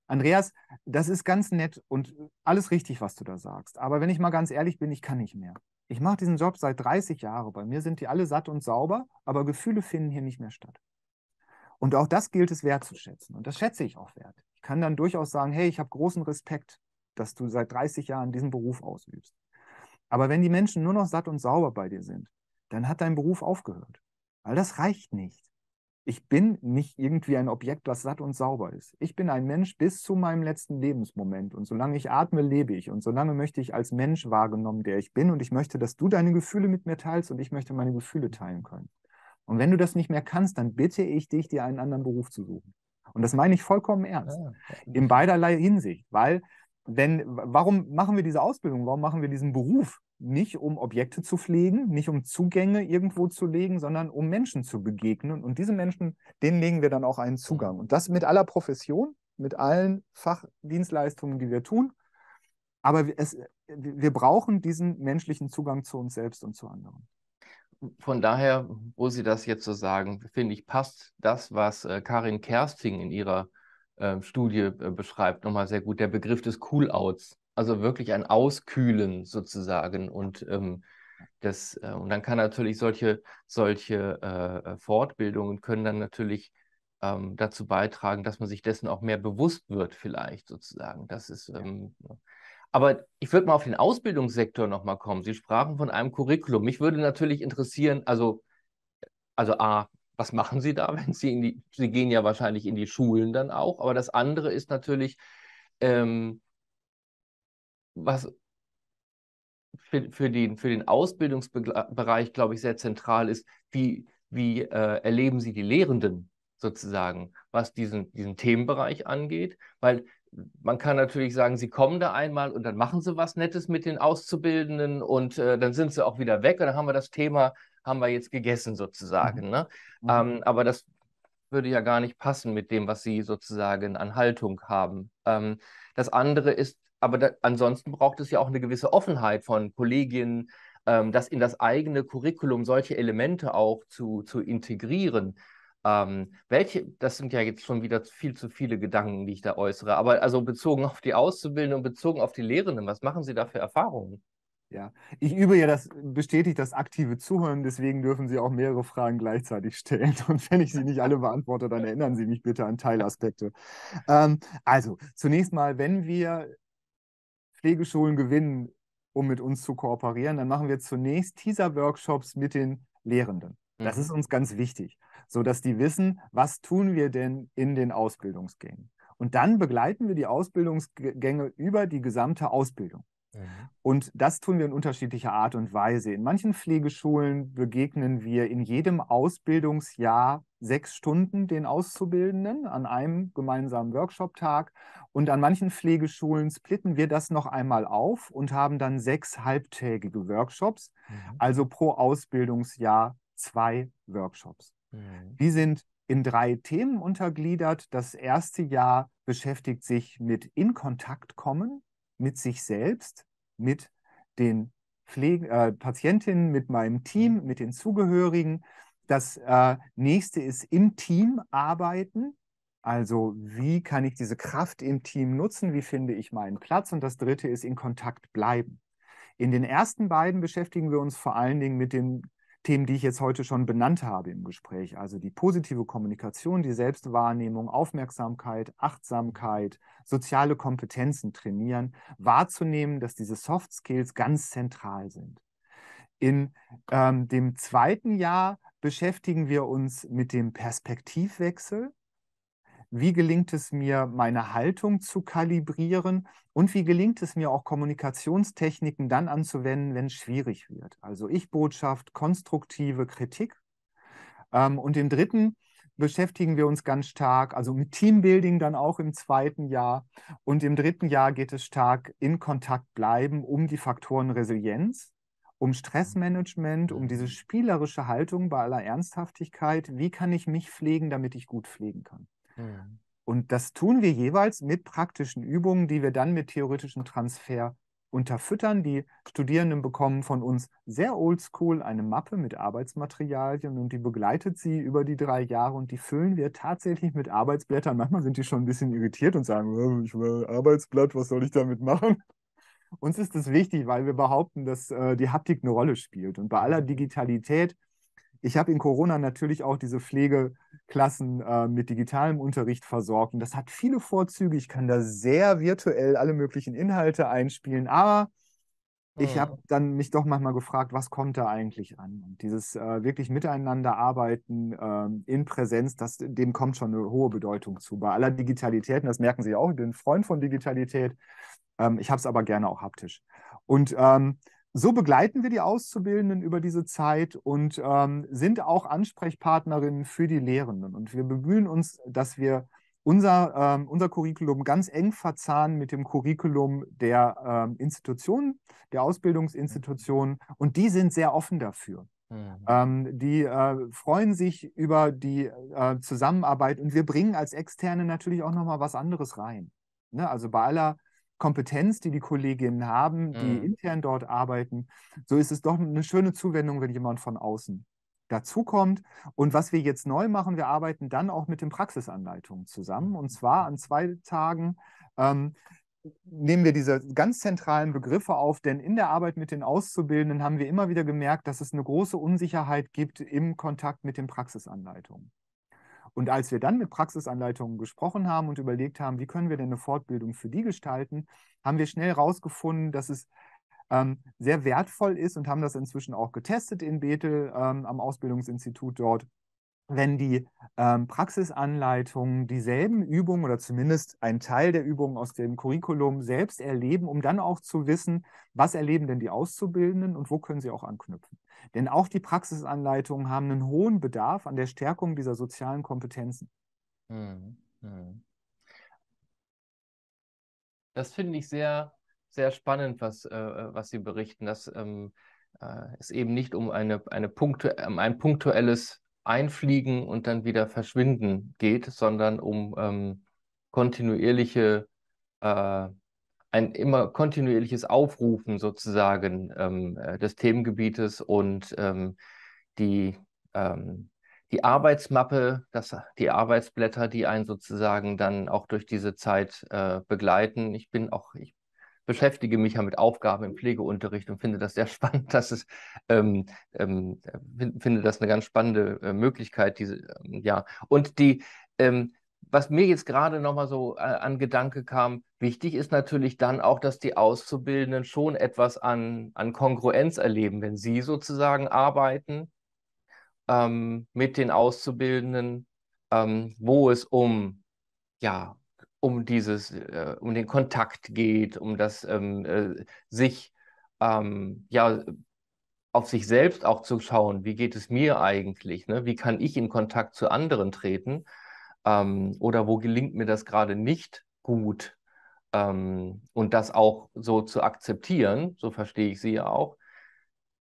Andreas, das ist ganz nett und alles richtig, was du da sagst. Aber wenn ich mal ganz ehrlich bin, ich kann nicht mehr. Ich mache diesen Job seit 30 Jahren. Bei mir sind die alle satt und sauber, aber Gefühle finden hier nicht mehr statt. Und auch das gilt es wertzuschätzen. Und das schätze ich auch wert. Ich kann dann durchaus sagen, hey, ich habe großen Respekt dass du seit 30 Jahren diesen Beruf ausübst. Aber wenn die Menschen nur noch satt und sauber bei dir sind, dann hat dein Beruf aufgehört. Weil das reicht nicht. Ich bin nicht irgendwie ein Objekt, was satt und sauber ist. Ich bin ein Mensch bis zu meinem letzten Lebensmoment. Und solange ich atme, lebe ich. Und solange möchte ich als Mensch wahrgenommen, der ich bin. Und ich möchte, dass du deine Gefühle mit mir teilst und ich möchte meine Gefühle teilen können. Und wenn du das nicht mehr kannst, dann bitte ich dich, dir einen anderen Beruf zu suchen. Und das meine ich vollkommen ernst. Ah, In beiderlei Hinsicht, weil denn warum machen wir diese Ausbildung? Warum machen wir diesen Beruf? Nicht um Objekte zu pflegen, nicht um Zugänge irgendwo zu legen, sondern um Menschen zu begegnen. Und diese Menschen, denen legen wir dann auch einen Zugang. Und das mit aller Profession, mit allen Fachdienstleistungen, die wir tun. Aber es, wir brauchen diesen menschlichen Zugang zu uns selbst und zu anderen von daher, wo Sie das jetzt so sagen, finde ich, passt das, was äh, Karin Kersting in ihrer ähm, Studie äh, beschreibt, nochmal sehr gut, der Begriff des Cool-Outs. Also wirklich ein Auskühlen sozusagen. Und ähm, das, äh, und dann kann natürlich solche, solche äh, Fortbildungen können dann natürlich ähm, dazu beitragen, dass man sich dessen auch mehr bewusst wird, vielleicht sozusagen. Das ist ähm, Aber ich würde mal auf den Ausbildungssektor nochmal kommen. Sie sprachen von einem Curriculum. Mich würde natürlich interessieren, also, also A, was machen Sie da, wenn Sie in die, Sie gehen ja wahrscheinlich in die Schulen dann auch, aber das andere ist natürlich, ähm, was für, für, den, für den Ausbildungsbereich, glaube ich, sehr zentral ist, wie, wie äh, erleben Sie die Lehrenden sozusagen, was diesen, diesen Themenbereich angeht, weil man kann natürlich sagen, sie kommen da einmal und dann machen sie was Nettes mit den Auszubildenden und äh, dann sind sie auch wieder weg und dann haben wir das Thema, haben wir jetzt gegessen sozusagen. Mhm. Ne? Mhm. Ähm, aber das würde ja gar nicht passen mit dem, was sie sozusagen an Haltung haben. Ähm, das andere ist, aber da, ansonsten braucht es ja auch eine gewisse Offenheit von Kolleginnen, ähm, das in das eigene Curriculum solche Elemente auch zu, zu integrieren. Ähm, welche, das sind ja jetzt schon wieder viel zu viele Gedanken, die ich da äußere, aber also bezogen auf die Auszubildenden und bezogen auf die Lehrenden, was machen Sie da für Erfahrungen? Ja, ich übe ja das, bestätigt das aktive Zuhören, deswegen dürfen Sie auch mehrere Fragen gleichzeitig stellen. Und wenn ich sie nicht alle beantworte, dann erinnern Sie mich bitte an Teilaspekte. Ähm, also, zunächst mal, wenn wir Pflegeschulen gewinnen, um mit uns zu kooperieren, dann machen wir zunächst Teaser-Workshops mit den Lehrenden. Das mhm. ist uns ganz wichtig, sodass die wissen, was tun wir denn in den Ausbildungsgängen. Und dann begleiten wir die Ausbildungsgänge über die gesamte Ausbildung. Mhm. Und das tun wir in unterschiedlicher Art und Weise. In manchen Pflegeschulen begegnen wir in jedem Ausbildungsjahr sechs Stunden den Auszubildenden an einem gemeinsamen Workshop-Tag. Und an manchen Pflegeschulen splitten wir das noch einmal auf und haben dann sechs halbtägige Workshops, mhm. also pro Ausbildungsjahr zwei Workshops. Mhm. Die sind in drei Themen untergliedert. Das erste Jahr beschäftigt sich mit in Kontakt kommen, mit sich selbst, mit den Pflege, äh, Patientinnen, mit meinem Team, mhm. mit den Zugehörigen. Das äh, nächste ist im Team arbeiten. Also wie kann ich diese Kraft im Team nutzen? Wie finde ich meinen Platz? Und das dritte ist in Kontakt bleiben. In den ersten beiden beschäftigen wir uns vor allen Dingen mit dem Themen, die ich jetzt heute schon benannt habe im Gespräch, also die positive Kommunikation, die Selbstwahrnehmung, Aufmerksamkeit, Achtsamkeit, soziale Kompetenzen trainieren, wahrzunehmen, dass diese Soft Skills ganz zentral sind. In ähm, dem zweiten Jahr beschäftigen wir uns mit dem Perspektivwechsel wie gelingt es mir, meine Haltung zu kalibrieren und wie gelingt es mir auch Kommunikationstechniken dann anzuwenden, wenn es schwierig wird. Also Ich-Botschaft, konstruktive Kritik. Ähm, und im dritten beschäftigen wir uns ganz stark, also mit Teambuilding dann auch im zweiten Jahr. Und im dritten Jahr geht es stark in Kontakt bleiben um die Faktoren Resilienz, um Stressmanagement, um diese mhm. spielerische Haltung bei aller Ernsthaftigkeit. Wie kann ich mich pflegen, damit ich gut pflegen kann? Mhm. Und das tun wir jeweils mit praktischen Übungen, die wir dann mit theoretischem Transfer unterfüttern. Die Studierenden bekommen von uns sehr oldschool eine Mappe mit Arbeitsmaterialien und die begleitet sie über die drei Jahre und die füllen wir tatsächlich mit Arbeitsblättern. Manchmal sind die schon ein bisschen irritiert und sagen, äh, ich will Arbeitsblatt, was soll ich damit machen? Uns ist es wichtig, weil wir behaupten, dass äh, die Haptik eine Rolle spielt. Und bei aller Digitalität ich habe in Corona natürlich auch diese Pflegeklassen äh, mit digitalem Unterricht versorgt. Und das hat viele Vorzüge. Ich kann da sehr virtuell alle möglichen Inhalte einspielen. Aber oh. ich hm. habe dann mich doch manchmal gefragt, was kommt da eigentlich an? Und dieses äh, wirklich miteinander arbeiten äh, in Präsenz, das, dem kommt schon eine hohe Bedeutung zu. Bei aller Digitalität, das merken Sie auch, ich bin Freund von Digitalität. Ähm, ich habe es aber gerne auch haptisch. Und ähm, so begleiten wir die Auszubildenden über diese Zeit und ähm, sind auch Ansprechpartnerinnen für die Lehrenden. Und wir bemühen uns, dass wir unser, ähm, unser Curriculum ganz eng verzahnen mit dem Curriculum der ähm, Institutionen, der Ausbildungsinstitutionen. Mhm. Und die sind sehr offen dafür. Mhm. Ähm, die äh, freuen sich über die äh, Zusammenarbeit und wir bringen als Externe natürlich auch nochmal was anderes rein. Ne? Also bei aller Kompetenz, die die Kolleginnen haben, die mhm. intern dort arbeiten, so ist es doch eine schöne Zuwendung, wenn jemand von außen dazukommt. Und was wir jetzt neu machen, wir arbeiten dann auch mit den Praxisanleitungen zusammen. Und zwar an zwei Tagen ähm, nehmen wir diese ganz zentralen Begriffe auf, denn in der Arbeit mit den Auszubildenden haben wir immer wieder gemerkt, dass es eine große Unsicherheit gibt im Kontakt mit den Praxisanleitungen. Und als wir dann mit Praxisanleitungen gesprochen haben und überlegt haben, wie können wir denn eine Fortbildung für die gestalten, haben wir schnell herausgefunden, dass es ähm, sehr wertvoll ist und haben das inzwischen auch getestet in Bethel ähm, am Ausbildungsinstitut dort, wenn die ähm, Praxisanleitungen dieselben Übungen oder zumindest einen Teil der Übungen aus dem Curriculum selbst erleben, um dann auch zu wissen, was erleben denn die Auszubildenden und wo können sie auch anknüpfen. Denn auch die Praxisanleitungen haben einen hohen Bedarf an der Stärkung dieser sozialen Kompetenzen. Mhm, mhm. Das finde ich sehr, sehr spannend, was, äh, äh was Sie berichten, dass ähm, äh, es eben nicht um eine, eine punktu um ein punktuelles Einfliegen und dann wieder verschwinden geht, sondern um ähm, kontinuierliche, äh, ein immer kontinuierliches Aufrufen sozusagen ähm, äh, des Themengebietes und ähm, die, ähm, die Arbeitsmappe, das, die Arbeitsblätter, die einen sozusagen dann auch durch diese Zeit äh, begleiten. Ich bin auch, ich beschäftige mich ja mit Aufgaben im Pflegeunterricht und finde das sehr spannend, dass es ähm, ähm, finde das eine ganz spannende äh, Möglichkeit, diese ähm, ja und die ähm, was mir jetzt gerade nochmal so äh, an Gedanke kam, wichtig ist natürlich dann auch, dass die Auszubildenden schon etwas an, an Kongruenz erleben, wenn sie sozusagen arbeiten ähm, mit den Auszubildenden, ähm, wo es um ja um dieses, äh, um den Kontakt geht, um das ähm, äh, sich ähm, ja auf sich selbst auch zu schauen, wie geht es mir eigentlich, ne? wie kann ich in Kontakt zu anderen treten ähm, oder wo gelingt mir das gerade nicht gut ähm, und das auch so zu akzeptieren, so verstehe ich sie ja auch,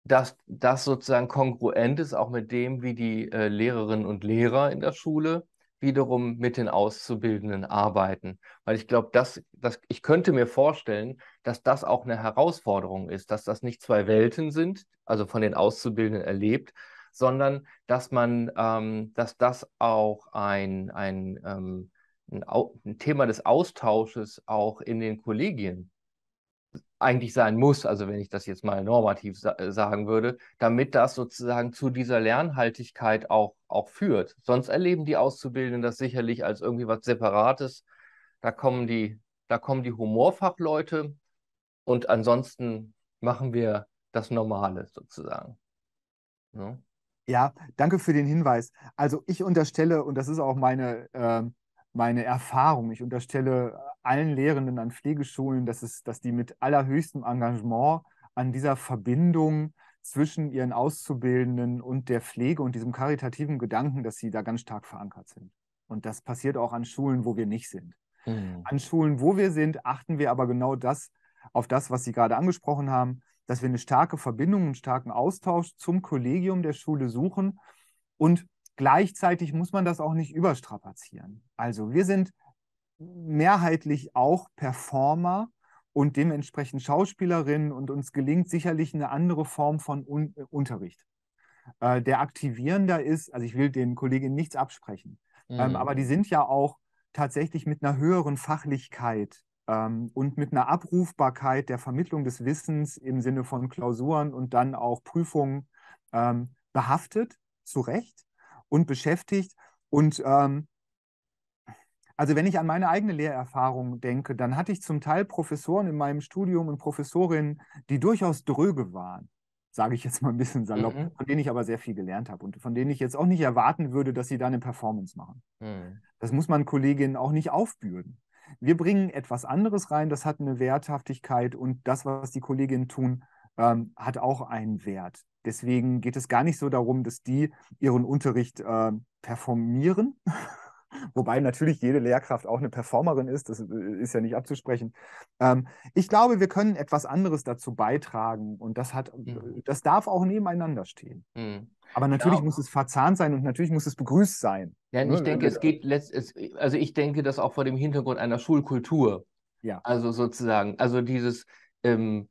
dass das sozusagen kongruent ist auch mit dem, wie die äh, Lehrerinnen und Lehrer in der Schule wiederum mit den Auszubildenden arbeiten. Weil ich glaube, dass, dass ich könnte mir vorstellen, dass das auch eine Herausforderung ist, dass das nicht zwei Welten sind, also von den Auszubildenden erlebt, sondern dass man, ähm, dass das auch ein, ein, ähm, ein, ein Thema des Austausches auch in den Kollegien eigentlich sein muss, also wenn ich das jetzt mal normativ sa äh, sagen würde, damit das sozusagen zu dieser Lernhaltigkeit auch, auch führt. Sonst erleben die Auszubildenden das sicherlich als irgendwie was Separates. Da kommen die, da kommen die Humorfachleute und ansonsten machen wir das Normale sozusagen. Ja, ne? ja danke für den Hinweis. Also ich unterstelle, und das ist auch meine, äh, meine Erfahrung. Ich unterstelle allen Lehrenden an Pflegeschulen, dass, es, dass die mit allerhöchstem Engagement an dieser Verbindung zwischen ihren Auszubildenden und der Pflege und diesem karitativen Gedanken, dass sie da ganz stark verankert sind. Und das passiert auch an Schulen, wo wir nicht sind. Mhm. An Schulen, wo wir sind, achten wir aber genau das auf das, was Sie gerade angesprochen haben, dass wir eine starke Verbindung, einen starken Austausch zum Kollegium der Schule suchen und Gleichzeitig muss man das auch nicht überstrapazieren. Also wir sind mehrheitlich auch Performer und dementsprechend Schauspielerinnen und uns gelingt sicherlich eine andere Form von Un Unterricht. Äh, der aktivierender ist, also ich will den Kolleginnen nichts absprechen, ähm, mhm. ähm, aber die sind ja auch tatsächlich mit einer höheren Fachlichkeit ähm, und mit einer Abrufbarkeit der Vermittlung des Wissens im Sinne von Klausuren und dann auch Prüfungen ähm, behaftet, zu Recht und beschäftigt. Und ähm, also wenn ich an meine eigene Lehrerfahrung denke, dann hatte ich zum Teil Professoren in meinem Studium und Professorinnen, die durchaus dröge waren, sage ich jetzt mal ein bisschen salopp, mhm. von denen ich aber sehr viel gelernt habe und von denen ich jetzt auch nicht erwarten würde, dass sie da eine Performance machen. Mhm. Das muss man Kolleginnen auch nicht aufbürden. Wir bringen etwas anderes rein, das hat eine Werthaftigkeit und das, was die Kolleginnen tun, ähm, hat auch einen Wert. Deswegen geht es gar nicht so darum, dass die ihren Unterricht äh, performieren, wobei natürlich jede Lehrkraft auch eine Performerin ist, das äh, ist ja nicht abzusprechen. Ähm, ich glaube, wir können etwas anderes dazu beitragen und das hat, äh, mhm. das darf auch nebeneinander stehen. Mhm. Aber genau. natürlich genau. muss es verzahnt sein und natürlich muss es begrüßt sein. Ja, ich ne, denke, also es geht letzt, also ich denke, das auch vor dem Hintergrund einer Schulkultur. Ja. Also sozusagen, also dieses ähm,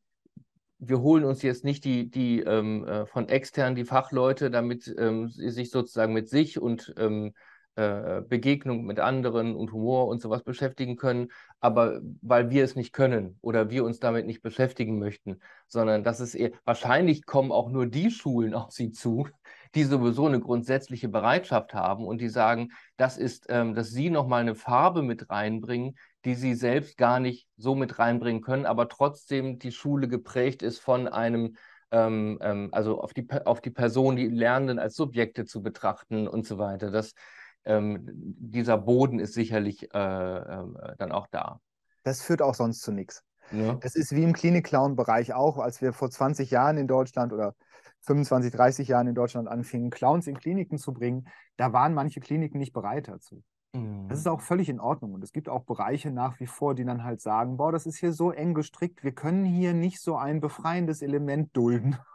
wir holen uns jetzt nicht die, die ähm, äh, von extern die Fachleute, damit ähm, sie sich sozusagen mit sich und ähm, äh, Begegnung mit anderen und Humor und sowas beschäftigen können, aber weil wir es nicht können oder wir uns damit nicht beschäftigen möchten, sondern das ist eher, wahrscheinlich kommen auch nur die Schulen auf sie zu, die sowieso eine grundsätzliche Bereitschaft haben und die sagen, das ist, ähm, dass sie nochmal eine Farbe mit reinbringen, die sie selbst gar nicht so mit reinbringen können, aber trotzdem die Schule geprägt ist von einem, ähm, ähm, also auf die, auf die Person, die Lernenden als Subjekte zu betrachten und so weiter. Das, ähm, dieser Boden ist sicherlich äh, äh, dann auch da. Das führt auch sonst zu nichts. Ja. Das ist wie im Klinik-Clown-Bereich auch, als wir vor 20 Jahren in Deutschland oder 25, 30 Jahren in Deutschland anfingen, Clowns in Kliniken zu bringen, da waren manche Kliniken nicht bereit dazu. Das mhm. ist auch völlig in Ordnung. Und es gibt auch Bereiche nach wie vor, die dann halt sagen, boah, das ist hier so eng gestrickt, wir können hier nicht so ein befreiendes Element dulden.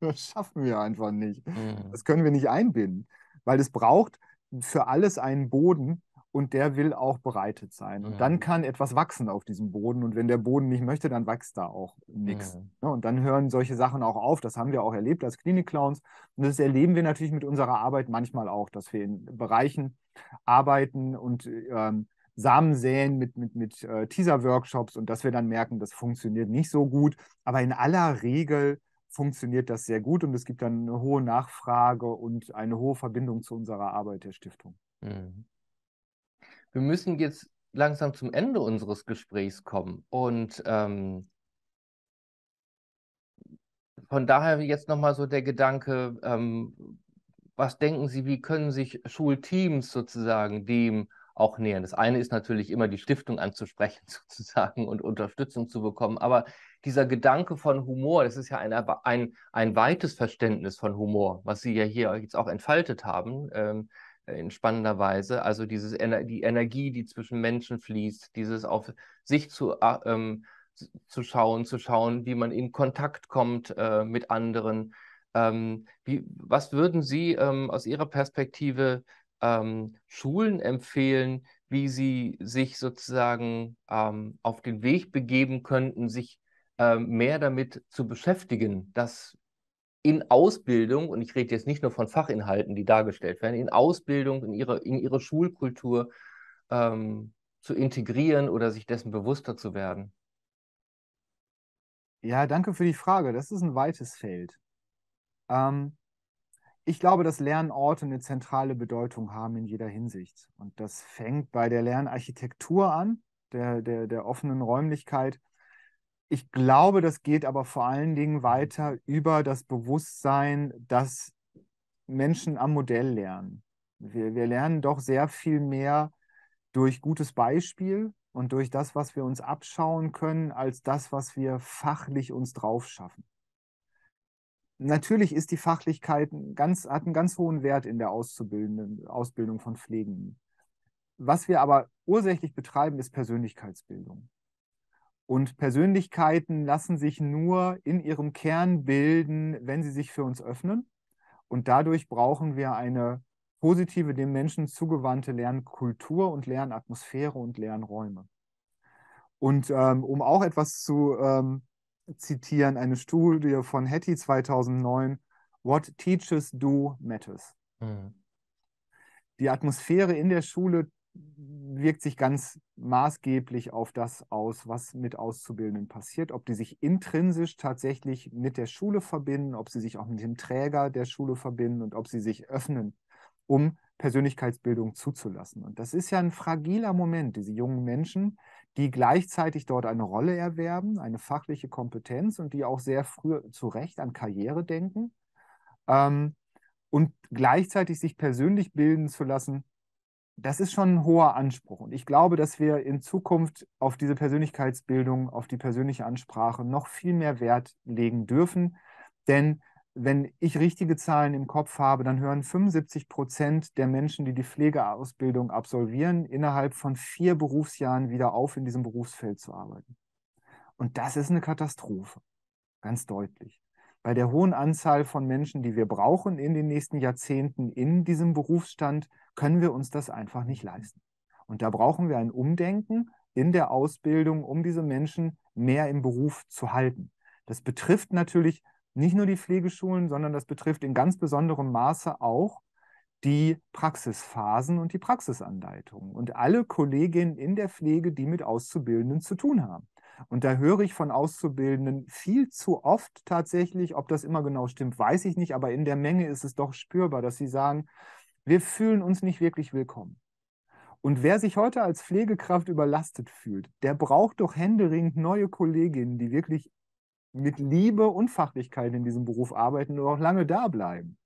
Das schaffen wir einfach nicht. Mhm. Das können wir nicht einbinden, weil es braucht für alles einen Boden, und der will auch bereitet sein. Und ja. dann mhm. kann etwas wachsen auf diesem Boden. Und wenn der Boden nicht möchte, dann wächst da auch nichts. Mhm. Ja. Ne? Und dann hören solche Sachen auch auf. Das haben wir auch erlebt als Klinikclowns. Und das erleben wir natürlich mit unserer Arbeit manchmal auch, dass wir in Bereichen arbeiten und ähm, Samen säen mit, mit, mit äh, Teaser-Workshops und dass wir dann merken, das funktioniert nicht so gut. Aber in aller Regel funktioniert das sehr gut und es gibt dann eine hohe Nachfrage und eine hohe Verbindung zu unserer Arbeit der Stiftung. Mhm wir müssen jetzt langsam zum Ende unseres Gesprächs kommen. Und ähm, von daher jetzt nochmal so der Gedanke, ähm, was denken Sie, wie können sich Schulteams sozusagen dem auch nähern? Das eine ist natürlich immer die Stiftung anzusprechen sozusagen und Unterstützung zu bekommen, aber dieser Gedanke von Humor, das ist ja ein, ein, ein weites Verständnis von Humor, was Sie ja hier jetzt auch entfaltet haben. Ähm, in spannender Weise. Also dieses Ener die Energie, die zwischen Menschen fließt, dieses auf sich zu, ähm, zu schauen, zu schauen, wie man in Kontakt kommt äh, mit anderen. Ähm, wie, was würden Sie ähm, aus Ihrer Perspektive ähm, Schulen empfehlen, wie sie sich sozusagen ähm, auf den Weg begeben könnten, sich ähm, mehr damit zu beschäftigen, dass in Ausbildung, und ich rede jetzt nicht nur von Fachinhalten, die dargestellt werden, in Ausbildung, in ihre, in ihre Schulkultur ähm, zu integrieren oder sich dessen bewusster zu werden? Ja, danke für die Frage. Das ist ein weites Feld. Ähm, ich glaube, dass Lernorte eine zentrale Bedeutung haben in jeder Hinsicht. Und das fängt bei der Lernarchitektur an, der, der, der offenen Räumlichkeit ich glaube, das geht aber vor allen Dingen mhm. weiter über das Bewusstsein, dass Menschen am Modell lernen. Wir, wir lernen doch sehr viel mehr durch gutes Beispiel und durch das, was wir uns abschauen können, als das, was wir fachlich uns drauf schaffen. Natürlich ist die Fachlichkeit ganz, hat einen ganz hohen Wert in der Ausbildung von Pflegenden. Was wir aber ursächlich betreiben, ist Persönlichkeitsbildung. Und Persönlichkeiten lassen sich nur in ihrem Kern bilden, wenn sie sich für uns öffnen. Und dadurch brauchen wir eine positive, dem Menschen zugewandte Lernkultur und Lernatmosphäre und Lernräume. Und ähm, um auch etwas zu ähm, zitieren, eine Studie von Hattie 2009, What Teachers Do Matters. Mhm. Die Atmosphäre in der Schule wirkt sich ganz maßgeblich auf das aus, was mit Auszubildenden passiert, ob die sich intrinsisch tatsächlich mit der Schule verbinden, ob sie sich auch mit dem Träger der Schule verbinden und ob sie sich öffnen, um Persönlichkeitsbildung zuzulassen. Und das ist ja ein fragiler Moment, diese jungen Menschen, die gleichzeitig dort eine Rolle erwerben, eine fachliche Kompetenz und die auch sehr früh zu Recht an Karriere denken. Ähm, und gleichzeitig sich persönlich bilden zu lassen, das ist schon ein hoher Anspruch. Und ich glaube, dass wir in Zukunft auf diese Persönlichkeitsbildung, auf die persönliche Ansprache noch viel mehr Wert legen dürfen. Denn wenn ich richtige Zahlen im Kopf habe, dann hören 75 Prozent der Menschen, die die Pflegeausbildung absolvieren, innerhalb von vier Berufsjahren wieder auf, in diesem Berufsfeld zu arbeiten. Und das ist eine Katastrophe, ganz deutlich bei der hohen Anzahl von Menschen, die wir brauchen in den nächsten Jahrzehnten in diesem Berufsstand, können wir uns das einfach nicht leisten. Und da brauchen wir ein Umdenken in der Ausbildung, um diese Menschen mehr im Beruf zu halten. Das betrifft natürlich nicht nur die Pflegeschulen, sondern das betrifft in ganz besonderem Maße auch die Praxisphasen und die Praxisanleitungen und alle Kolleginnen in der Pflege, die mit Auszubildenden zu tun haben. Und da höre ich von Auszubildenden viel zu oft tatsächlich, ob das immer genau stimmt, weiß ich nicht, aber in der Menge ist es doch spürbar, dass sie sagen, wir fühlen uns nicht wirklich willkommen. Und wer sich heute als Pflegekraft überlastet fühlt, der braucht doch händeringend neue Kolleginnen, die wirklich mit Liebe und Fachlichkeit in diesem Beruf arbeiten und auch lange da bleiben.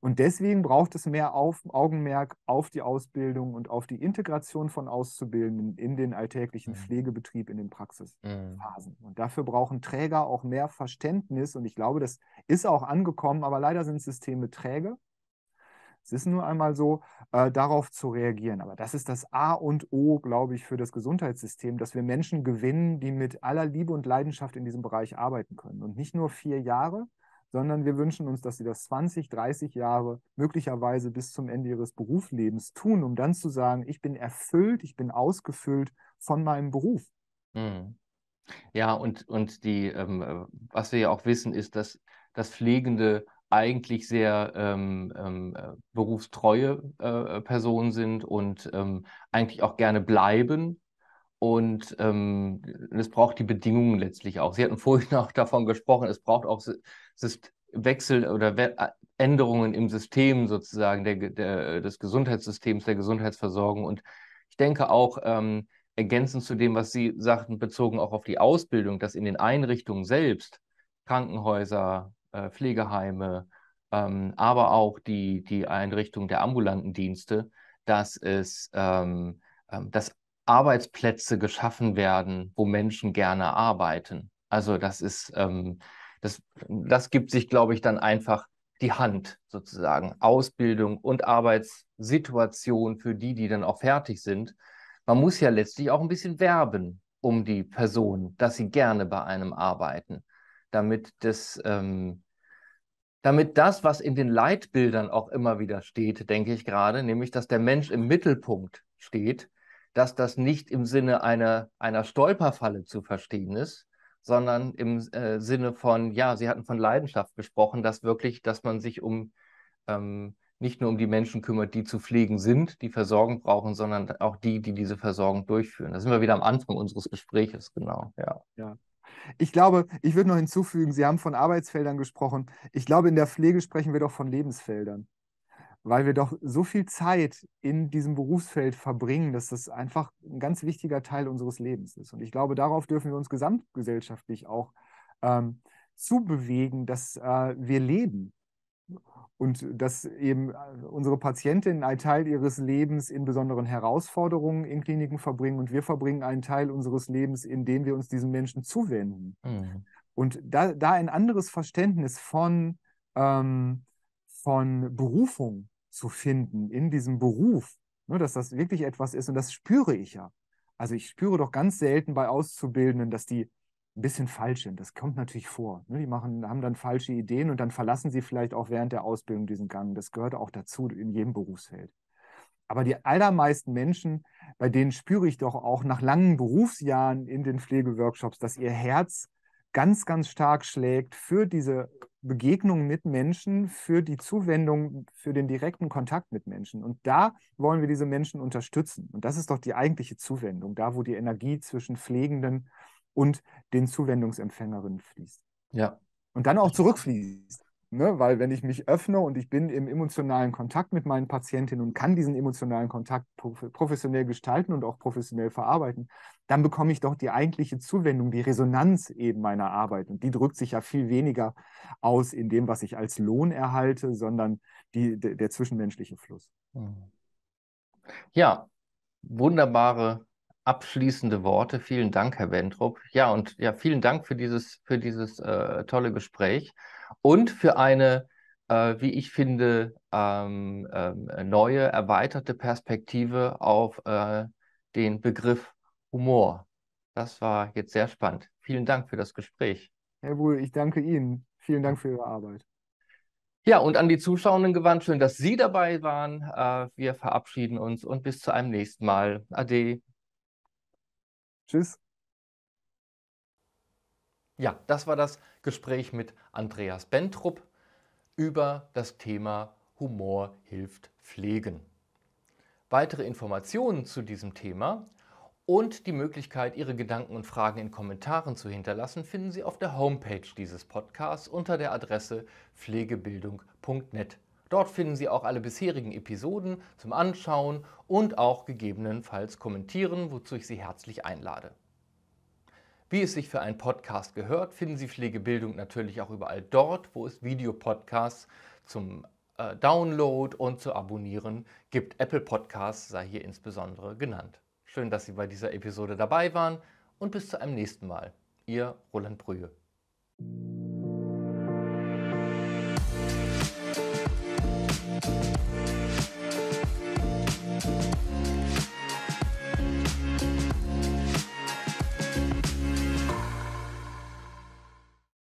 Und deswegen braucht es mehr auf, Augenmerk auf die Ausbildung und auf die Integration von Auszubildenden in den alltäglichen mhm. Pflegebetrieb, in den mhm. Praxisphasen. Mhm. Und dafür brauchen Träger auch mehr Verständnis. Und ich glaube, das ist auch angekommen, aber leider sind Systeme träge. Es ist nur einmal so, äh, darauf zu reagieren. Aber das ist das A und O, glaube ich, für das Gesundheitssystem, dass wir Menschen gewinnen, die mit aller Liebe und Leidenschaft in diesem Bereich arbeiten können. Und nicht nur vier Jahre, sondern wir wünschen uns, dass sie das 20, 30 Jahre möglicherweise bis zum Ende ihres Berufslebens tun, um dann zu sagen, ich bin erfüllt, ich bin ausgefüllt von meinem Beruf. Mhm. Ja, und, und die, ähm, was wir ja auch wissen, ist, dass das Pflegende eigentlich sehr ähm, ähm, berufstreue äh, Personen sind und ähm, eigentlich auch gerne bleiben und ähm, es braucht die Bedingungen letztlich auch. Sie hatten vorhin auch davon gesprochen, es braucht auch Wechsel oder Änderungen im System sozusagen der, der, äh, des Gesundheitssystems, der Gesundheitsversorgung. Und ich denke auch ähm, ergänzend zu dem, was Sie sagten, bezogen auch auf die Ausbildung, dass in den Einrichtungen selbst, Krankenhäuser, äh, Pflegeheime, ähm, aber auch die, die Einrichtung der ambulanten Dienste, dass es ähm, ähm dass Arbeitsplätze geschaffen werden, wo Menschen gerne arbeiten. Also das ist ähm, das, das gibt sich, glaube ich, dann einfach die Hand sozusagen. Ausbildung und Arbeitssituation für die, die dann auch fertig sind. Man muss ja letztlich auch ein bisschen werben um die Person, dass sie gerne bei einem arbeiten, damit das, ähm, damit das, was in den Leitbildern auch immer wieder steht, denke ich gerade, nämlich, dass der Mensch im Mittelpunkt steht, dass das nicht im Sinne einer, einer Stolperfalle zu verstehen ist, sondern im äh, Sinne von, ja, Sie hatten von Leidenschaft gesprochen, dass wirklich, dass man sich um ähm, nicht nur um die Menschen kümmert, die zu pflegen sind, die Versorgung brauchen, sondern auch die, die diese Versorgung durchführen. Da sind wir wieder am Anfang unseres Gespräches, genau. Ja. ja. Ich glaube, ich würde noch hinzufügen, Sie haben von Arbeitsfeldern gesprochen. Ich glaube, in der Pflege sprechen wir doch von Lebensfeldern weil wir doch so viel Zeit in diesem Berufsfeld verbringen, dass das einfach ein ganz wichtiger Teil unseres Lebens ist. Und ich glaube, darauf dürfen wir uns gesamtgesellschaftlich auch ähm, zubewegen, dass äh, wir leben und dass eben äh, unsere Patientinnen einen Teil ihres Lebens in besonderen Herausforderungen in Kliniken verbringen und wir verbringen einen Teil unseres Lebens, indem wir uns diesen Menschen zuwenden. Mhm. Und da, da ein anderes Verständnis von, ähm, von Berufung zu finden in diesem Beruf, ne, dass das wirklich etwas ist und das spüre ich ja. Also ich spüre doch ganz selten bei Auszubildenden, dass die ein bisschen falsch sind. Das kommt natürlich vor. Ne? Die machen, haben dann falsche Ideen und dann verlassen sie vielleicht auch während der Ausbildung diesen Gang. Das gehört auch dazu in jedem Berufsfeld. Aber die allermeisten Menschen, bei denen spüre ich doch auch nach langen Berufsjahren in den Pflegeworkshops, dass ihr Herz ganz, ganz stark schlägt für diese Begegnung mit Menschen, für die Zuwendung, für den direkten Kontakt mit Menschen. Und da wollen wir diese Menschen unterstützen. Und das ist doch die eigentliche Zuwendung, da wo die Energie zwischen Pflegenden und den Zuwendungsempfängerinnen fließt. Ja. Und dann auch zurückfließt. Ne? Weil wenn ich mich öffne und ich bin im emotionalen Kontakt mit meinen Patientinnen und kann diesen emotionalen Kontakt professionell gestalten und auch professionell verarbeiten, dann bekomme ich doch die eigentliche Zuwendung, die Resonanz eben meiner Arbeit. Und die drückt sich ja viel weniger aus in dem, was ich als Lohn erhalte, sondern die, der, der zwischenmenschliche Fluss. Mhm. Ja, wunderbare abschließende Worte. Vielen Dank, Herr Wendrup. Ja, und ja, vielen Dank für dieses, für dieses äh, tolle Gespräch und für eine, äh, wie ich finde, ähm, äh, neue, erweiterte Perspektive auf äh, den Begriff Humor. Das war jetzt sehr spannend. Vielen Dank für das Gespräch. Herr Buhl, ich danke Ihnen. Vielen Dank für Ihre Arbeit. Ja, und an die Zuschauenden gewandt, schön, dass Sie dabei waren. Äh, wir verabschieden uns und bis zu einem nächsten Mal. Ade. Tschüss. Ja, das war das Gespräch mit Andreas Bentrup über das Thema Humor hilft pflegen. Weitere Informationen zu diesem Thema und die Möglichkeit, Ihre Gedanken und Fragen in Kommentaren zu hinterlassen, finden Sie auf der Homepage dieses Podcasts unter der Adresse pflegebildung.net. Dort finden Sie auch alle bisherigen Episoden zum Anschauen und auch gegebenenfalls kommentieren, wozu ich Sie herzlich einlade. Wie es sich für einen Podcast gehört, finden Sie Pflegebildung natürlich auch überall dort, wo es Videopodcasts zum äh, Download und zu abonnieren gibt. Apple Podcasts sei hier insbesondere genannt. Schön, dass Sie bei dieser Episode dabei waren und bis zu einem nächsten Mal. Ihr Roland Brühe. Musik